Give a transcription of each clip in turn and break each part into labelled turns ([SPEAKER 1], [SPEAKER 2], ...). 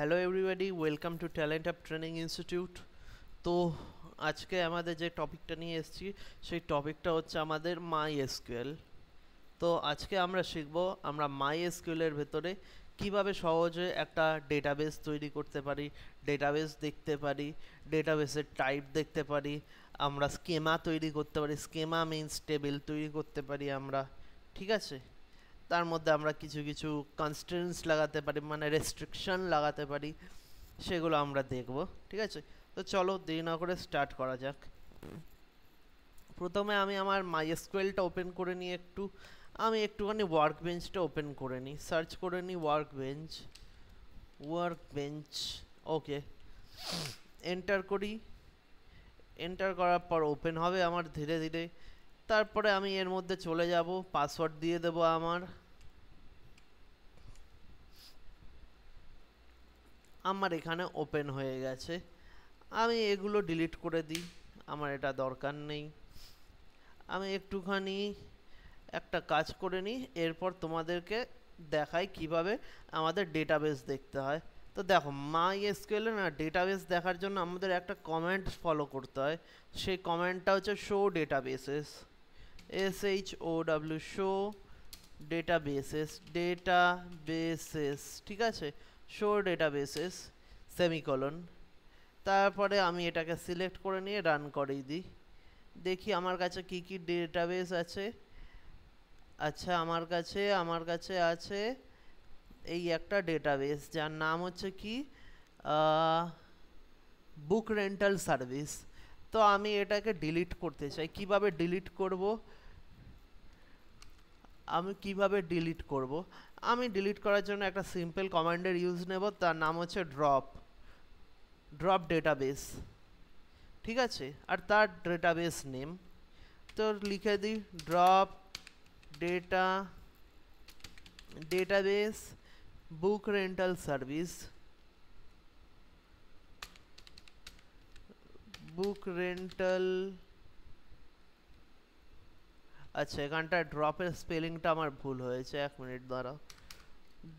[SPEAKER 1] hello everybody welcome to Talent Up Training Institute তো আজকে আমাদের যে টপিকটা নিয়ে এসেছি সেই টপিকটা হচ্ছে আমাদের মাই এসকিউএল তো আজকে আমরা শিখব আমরা মাই এসকিউএলের ভেতরে কীভাবে সহজে একটা ডেটাবেস তৈরি করতে পারি ডেটাবেস দেখতে পারি ডেটাবেসের টাইপ দেখতে পারি আমরা স্কেমা তৈরি করতে পারি স্কেমা মিন্স টেবিল তৈরি করতে পারি আমরা ঠিক আছে তার মধ্যে আমরা কিছু কিছু কনস্টেন্স লাগাতে পারি মানে রেস্ট্রিকশন লাগাতে পারি সেগুলো আমরা দেখব ঠিক আছে তো চলো দেরি না করে স্টার্ট করা যাক প্রথমে আমি আমার মাই স্কোয়েলটা ওপেন করে নিই একটু আমি একটুখানি ওয়ার্ক বেঞ্চটা ওপেন করে নিই সার্চ করে নিই workbench workbench okay enter করি এন্টার করার পর ওপেন হবে আমার ধীরে ধীরে তারপরে আমি এর মধ্যে চলে যাব পাসওয়ার্ড দিয়ে দেব আমার আমার এখানে ওপেন হয়ে গেছে আমি এগুলো ডিলিট করে দিই আমার এটা দরকার নেই আমি একটুখানি একটা কাজ করে নিই এরপর তোমাদেরকে দেখাই কিভাবে আমাদের ডেটাবেস দেখতে হয় তো দেখো মাই এসকিউএলে না ডেটাবেস দেখার জন্য আমাদের একটা কমেন্ট ফলো করতে হয় সেই কমেন্টটা হচ্ছে show databases S H O W show databases databases ঠিক আছে শো ডেটাবেসেস সেমিকলন তারপরে আমি এটাকে সিলেক্ট করে নিয়ে রান করেই দিই দেখি আমার কাছে কি কি ডেটাবেস আছে আচ্ছা আমার কাছে আমার কাছে আছে এই একটা ডেটাবেস যার নাম হচ্ছে কি বুক রেন্টাল সার্ভিস তো আমি এটাকে ডিলিট করতে চাই কিভাবে ডিলিট করব আমি কিভাবে ডিলিট করব আমি ডিলিট করার জন্য একটা সিম্পল কমান্ডের ইউজ নেব তার নাম হচ্ছে ড্রপ ড্রপ ডেটাবেস ঠিক আছে আর তার ডেটাবেস নেম তো লিখে দিই drop data database book rental service book rental আচ্ছা এখানটা ড্রপের স্পেলিংটা আমার ভুল হয়েছে এক মিনিট দাঁড়াও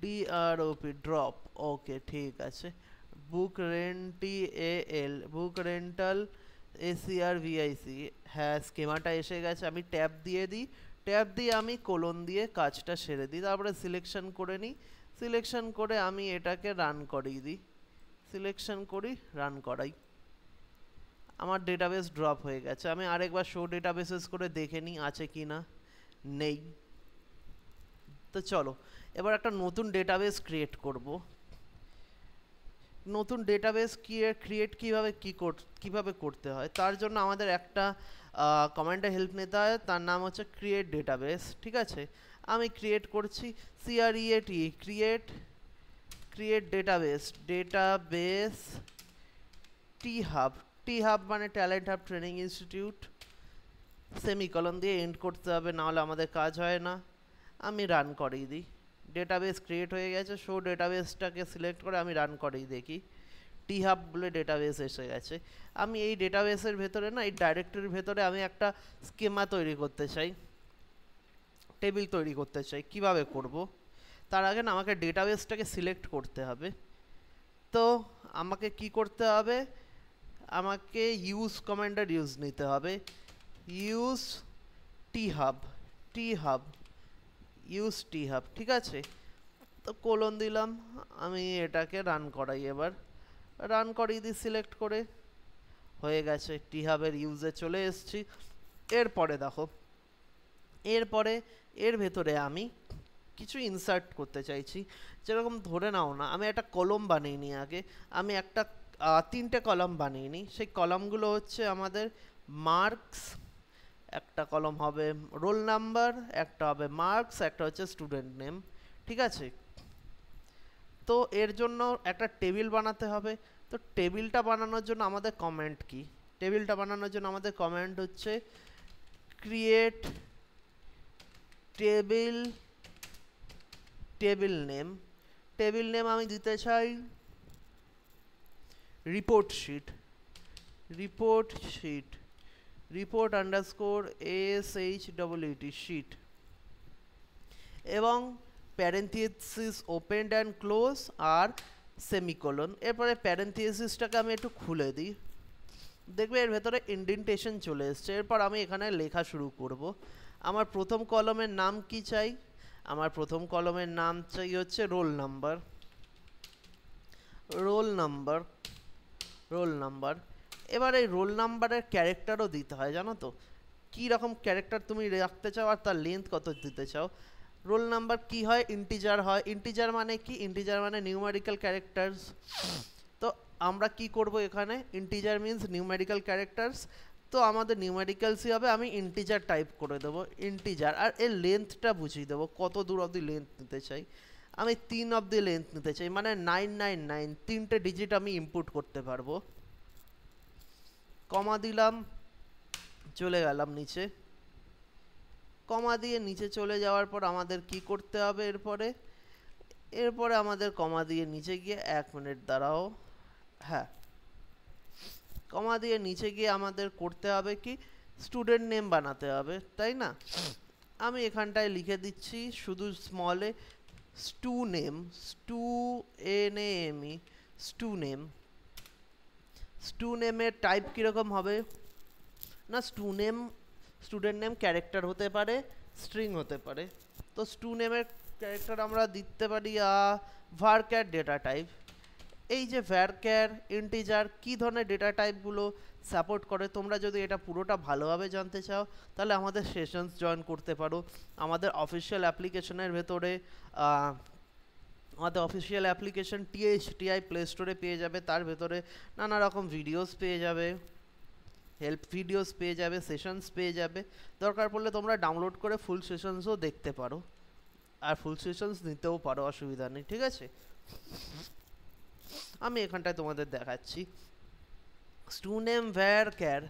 [SPEAKER 1] ডিআরওপি ড্রপ ওকে ঠিক আছে book renty L book rental এসিআর ভিআইসি হ্যাঁ স্কেমাটা এসে গেছে আমি ট্যাব দিয়ে দিই ট্যাব দিয়ে আমি কোলন দিয়ে কাজটা সেরে দিই তারপরে সিলেকশন করে নিই সিলেকশন করে আমি এটাকে রান করিয়ে দিই সিলেকশন করি রান করাই আমার ডেটাবেস ড্রপ হয়ে গেছে আমি আরেকবার শো ডেটাবেসেস করে দেখে নিই আছে কি না নেই তো চলো এবার একটা নতুন ডেটাবেস ক্রিয়েট করব নতুন ডেটাবেস ক্রিয়েট ক্রিয়েট কীভাবে কী কর কীভাবে করতে হয় তার জন্য আমাদের একটা কমান্ডে হেল্প নিতে হয় তার নাম হচ্ছে ক্রিয়েট ডেটাবেস ঠিক আছে আমি ক্রিয়েট করছি CREAT create create database database T hub T hub মানে talent hub training institute semicolon দিয়ে এন্ড করতে হবে নাহলে আমাদের কাজ হয় না আমি রান করেই দিই ডেটাবেস ক্রিয়েট হয়ে গেছে শো ডেটাবেসটাকে সিলেক্ট করে আমি রান করেই দেখি টি হাব বলে ডেটাবেস এসে গেছে আমি এই ডেটাবেসের ভেতরে না এই ডাইরেক্টরির ভেতরে আমি একটা স্কেমা তৈরি করতে চাই টেবিল তৈরি করতে চাই কিভাবে করব তার আগে না আমাকে ডেটাবেসটাকে সিলেক্ট করতে হবে তো আমাকে কি করতে হবে আমাকে ইউজ কমান্ডার ইউজ নিতে হবে use T hub T hub use T hub ঠিক আছে তো কোলন দিলাম আমি এটাকে রান করাই এবার রান করিয়ে দিই সিলেক্ট করে হয়ে গেছে টি হাবের ইউজে চলে এসছি এরপরে দেখো এরপরে এর ভেতরে আমি কিছু ইনসার্ট করতে চাইছি যেরকম ধরে নাও না আমি একটা কলম বানিয়ে নিই আগে আমি একটা তিনটে কলম বানিয়ে নিই সেই কলমগুলো হচ্ছে আমাদের মার্কস একটা কলম হবে রোল নাম্বার একটা হবে মার্কস একটা হচ্ছে স্টুডেন্ট নেম ঠিক আছে তো এর জন্য একটা টেবিল বানাতে হবে তো টেবিলটা বানানোর জন্য আমাদের কমেন্ট কি টেবিলটা বানানোর জন্য আমাদের কমেন্ট হচ্ছে create table table name table name আমি দিতে চাই report sheet report sheet report underscore ASH WT sheet এবং প্যারেন্থিয়েসিস ওপেন অ্যান্ড ক্লোজ আর সেমিকোলন এরপরে প্যারেন্থিয়েসিসটাকে আমি একটু খুলে দিই দেখবে এর ভেতরে ইন্ডেন্টেশন চলে এসছে এরপর আমি এখানে লেখা শুরু করব আমার প্রথম কলমের নাম কি চাই আমার প্রথম কলমের নাম চাই হচ্ছে roll number roll number roll number এবার এই রোল নাম্বারের ক্যারেক্টারও দিতে হয় জানো তো কী রকম ক্যারেক্টার তুমি রাখতে চাও আর তার লেন্থ কত দিতে চাও রোল নাম্বার কি হয় ইন্টিজার হয় ইন্টিজার মানে কি ইন্টিজার মানে নিউমেরিক্যাল ক্যারেক্টার্স তো আমরা কি করব এখানে ইন্টিজার মিন্স নিউমেরিক্যাল ক্যারেক্টার্স তো আমাদের নিউমেরিক্যালসই হবে আমি ইন্টিজার টাইপ করে দেবো ইন্টিজার আর এর লেন্থটা বুঝিয়ে দেবো কত দূর অবধি লেন্থ নিতে চাই আমি তিন অবধি লেন্থ নিতে চাই মানে নাইন নাইন নাইন তিনটে ডিজিট আমি ইনপুট করতে পারবো কমা দিলাম চলে গেলাম নিচে কমা দিয়ে নিচে চলে যাওয়ার পর আমাদের কি করতে হবে এরপরে এরপরে আমাদের কমা দিয়ে নিচে গিয়ে এক মিনিট দাঁড়াও হ্যাঁ কমা দিয়ে নিচে গিয়ে আমাদের করতে হবে কি স্টুডেন্ট নেম বানাতে হবে তাই না আমি এখানটায় লিখে দিচ্ছি শুধু স্মলে stu name stu N A M E stu name stu নেমের টাইপ কীরকম হবে না stu name student name character হতে পারে স্ট্রিং হতে পারে তো স্টু নেমের ক্যারেক্টার আমরা দিতে পারি ক্যার ডেটা টাইপ এই যে ভ্যারক্যার ইন্টিজার কী ধরনের ডেটা টাইপগুলো সাপোর্ট করে তোমরা যদি এটা পুরোটা ভালোভাবে জানতে চাও তাহলে আমাদের সেশনস জয়েন করতে পারো আমাদের অফিসিয়াল অ্যাপ্লিকেশনের ভেতরে আমাদের অফিসিয়াল অ্যাপ্লিকেশন টিএইচটিআই প্লে স্টোরে পেয়ে যাবে তার ভেতরে নানা রকম ভিডিওস পেয়ে যাবে হেল্প ভিডিওস পেয়ে যাবে সেশনস পেয়ে যাবে দরকার পড়লে তোমরা ডাউনলোড করে ফুল সেশনসও দেখতে পারো আর ফুল সেশনস নিতেও পারো অসুবিধা নেই ঠিক আছে আমি এখানটায় তোমাদের দেখাচ্ছি stu name var char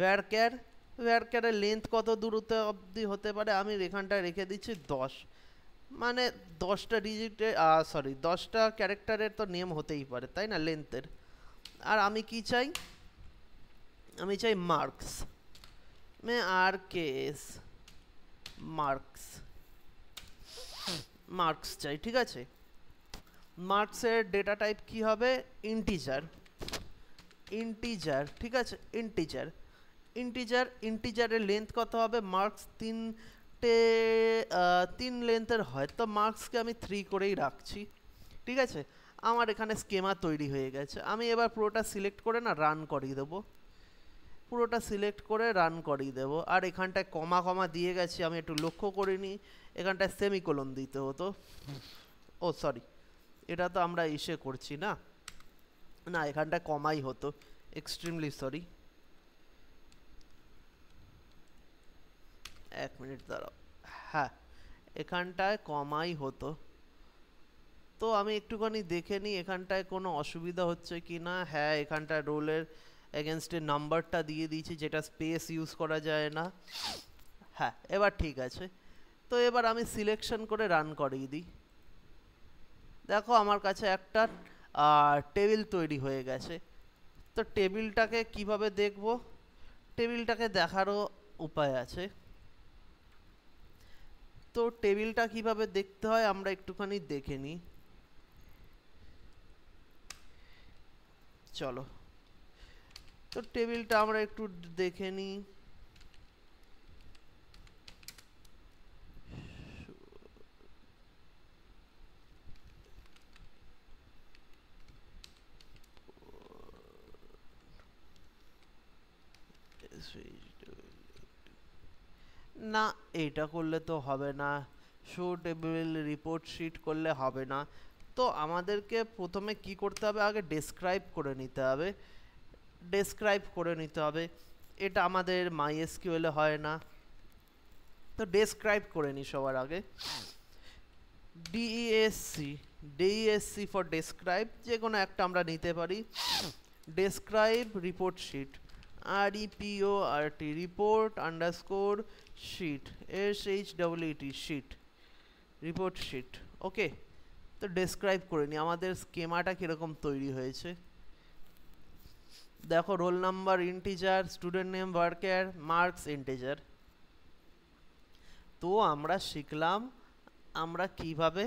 [SPEAKER 1] var char var ক্যারের লেন্থ কত দূরত্ব অবধি হতে পারে আমি এখানটায় রেখে দিচ্ছি দশ মানে দশটা ডিজিটে সরি দশটা ক্যারেক্টারের তো নেম হতেই পারে তাই না লেন্থের আর আমি কি চাই আমি চাই marks M R K S marks marks চাই ঠিক আছে মার্কসের ডেটা টাইপ কি হবে ইন্টিজার ইন্টিজার ঠিক আছে ইন্টিজার ইন্টিজার ইন্টিজারের লেন্থ কত হবে মার্কস তিন চারটে তিন লেন্থের হয় তো মার্কসকে আমি থ্রি করেই রাখছি ঠিক আছে আমার এখানে স্কেমা তৈরি হয়ে গেছে আমি এবার পুরোটা সিলেক্ট করে না রান করিয়ে দেবো পুরোটা সিলেক্ট করে রান করিয়ে দেব আর এখানটায় কমা কমা দিয়ে গেছি আমি একটু লক্ষ্য করিনি এখানটায় সেমিকোলন দিতে হতো ও সরি এটা তো আমরা ইসে করছি না না এখানটায় কমাই হতো এক্সট্রিমলি সরি এক মিনিট দাঁড়াও হ্যাঁ এখানটায় কমাই হতো তো আমি একটুখানি দেখে নিই এখানটায় কোনো অসুবিধা হচ্ছে কি না হ্যাঁ এখানটায় রোলের এগেনস্টে নাম্বারটা দিয়ে দিয়েছি যেটা স্পেস ইউজ করা যায় না হ্যাঁ এবার ঠিক আছে তো এবার আমি সিলেকশন করে রান করিয়ে দিই দেখো আমার কাছে একটা টেবিল তৈরি হয়ে গেছে তো টেবিলটাকে কিভাবে দেখব টেবিলটাকে দেখারও উপায় আছে তো টেবিলটা কিভাবে দেখতে হয় আমরা একটুখানি দেখে নিই চলো তো টেবিলটা আমরা একটু দেখে নিই এইটা করলে তো হবে না শুট রিপোর্ট শিট করলে হবে না তো আমাদেরকে প্রথমে কি করতে হবে আগে ডেসক্রাইব করে নিতে হবে ডেসক্রাইব করে নিতে হবে এটা আমাদের মাই এসকিউএলে হয় না তো ডেসক্রাইব করে নিই সবার আগে ডিইএসসি ডিইএসসি ফর ডেসক্রাইব যে কোনো একটা আমরা নিতে পারি describe report sheet R EPO R T report underscore sheet s h w e t sheet report sheet okay তো ডেসক্রাইব করে নিই আমাদের স্কেমাটা কীরকম তৈরি হয়েছে দেখো roll number integer student name varchar marks integer তো আমরা শিখলাম আমরা কিভাবে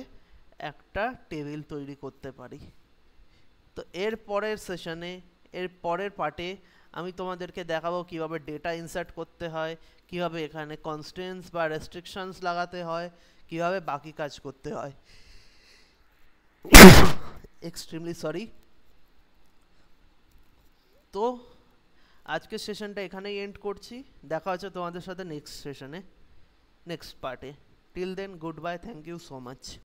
[SPEAKER 1] একটা টেবিল তৈরি করতে পারি তো এর পরের সেশনে এর পরের পার্টে আমি তোমাদেরকে দেখাবো কিভাবে ডেটা ইনসার্ট করতে হয় কিভাবে এখানে কনস্টেন্টস বা রেস্ট্রিকশনস লাগাতে হয় কিভাবে বাকি কাজ করতে হয় এক্সট্রিমলি সরি তো আজকের সেশনটা এখানেই এন্ড করছি দেখা হচ্ছে তোমাদের সাথে নেক্সট সেশনে নেক্সট পার্টে till then good bye thank you so much